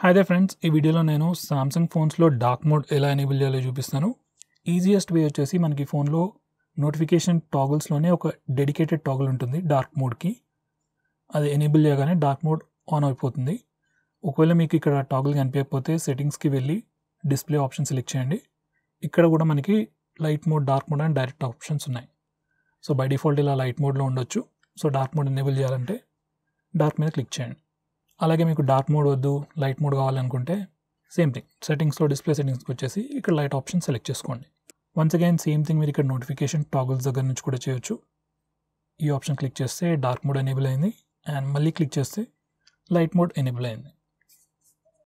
hi friends ఈ వీడియోలో నేను సామ్సంగ్ ఫోన్స్లో డార్క్ మోడ్ ఎలా ఎనేబుల్ చేయాలో చూపిస్తాను ఈజియెస్ట్ వే వచ్చేసి మనకి ఫోన్లో నోటిఫికేషన్ టాగుల్స్లోనే ఒక డెడికేటెడ్ టాగుల్ ఉంటుంది డార్క్ మోడ్కి అది ఎనేబుల్ చేయగానే డార్క్ మోడ్ ఆన్ అయిపోతుంది ఒకవేళ మీకు ఇక్కడ టాగుల్ కనిపించకపోతే సెట్టింగ్స్కి వెళ్ళి డిస్ప్లే ఆప్షన్ సెలెక్ట్ చేయండి ఇక్కడ కూడా మనకి light mode dark mode and direct options ఉన్నాయి సో బై డిఫాల్ట్ ఇలా లైట్ మోడ్లో ఉండొచ్చు సో డార్క్ మోడ్ ఎనేబుల్ చేయాలంటే డార్క్ మీద క్లిక్ చేయండి అలాగే మీకు డార్క్ మోడ్ వద్దు లైట్ మోడ్ కావాలనుకుంటే సేమ్ థింగ్ సెట్టింగ్స్లో డిస్ప్లే సెట్టింగ్స్కి వచ్చేసి ఇక్కడ లైట్ ఆప్షన్ సెలెక్ట్ చేసుకోండి వన్స్ అగైన్ సేమ్ థింగ్ మీరు ఇక్కడ నోటిఫికేషన్ టాగుల్స్ దగ్గర నుంచి కూడా చేయొచ్చు ఈ ఆప్షన్ క్లిక్ చేస్తే డార్క్ మోడ్ ఎనేబుల్ అయింది అండ్ మళ్ళీ క్లిక్ చేస్తే లైట్ మోడ్ ఎనేబుల్ అయింది